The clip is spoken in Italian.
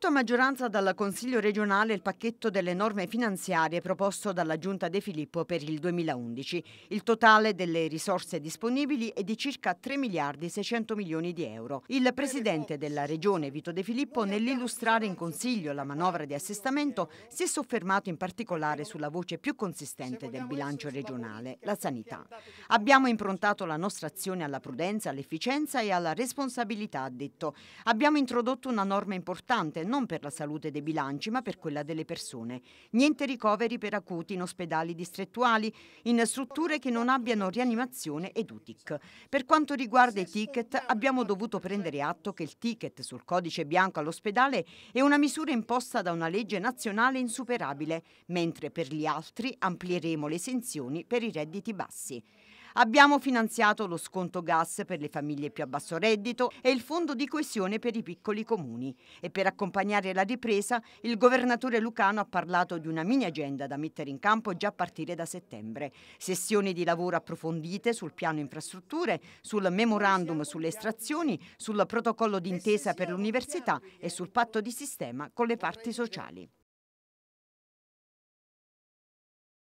Approvato a maggioranza dal Consiglio regionale il pacchetto delle norme finanziarie proposto dalla Giunta De Filippo per il 2011. Il totale delle risorse disponibili è di circa 3 miliardi 600 milioni di euro. Il presidente della regione Vito De Filippo nell'illustrare in Consiglio la manovra di assestamento si è soffermato in particolare sulla voce più consistente del bilancio regionale, la sanità. Abbiamo improntato la nostra azione alla prudenza, all'efficienza e alla responsabilità, ha detto. Abbiamo introdotto una norma importante non per la salute dei bilanci ma per quella delle persone. Niente ricoveri per acuti in ospedali distrettuali, in strutture che non abbiano rianimazione ed UTIC. Per quanto riguarda i ticket abbiamo dovuto prendere atto che il ticket sul codice bianco all'ospedale è una misura imposta da una legge nazionale insuperabile, mentre per gli altri amplieremo le esenzioni per i redditi bassi. Abbiamo finanziato lo sconto gas per le famiglie più a basso reddito e il fondo di coesione per i piccoli comuni. E per accompagnare la ripresa, il governatore Lucano ha parlato di una mini agenda da mettere in campo già a partire da settembre. Sessioni di lavoro approfondite sul piano infrastrutture, sul memorandum sulle estrazioni, sul protocollo d'intesa per l'università e sul patto di sistema con le parti sociali.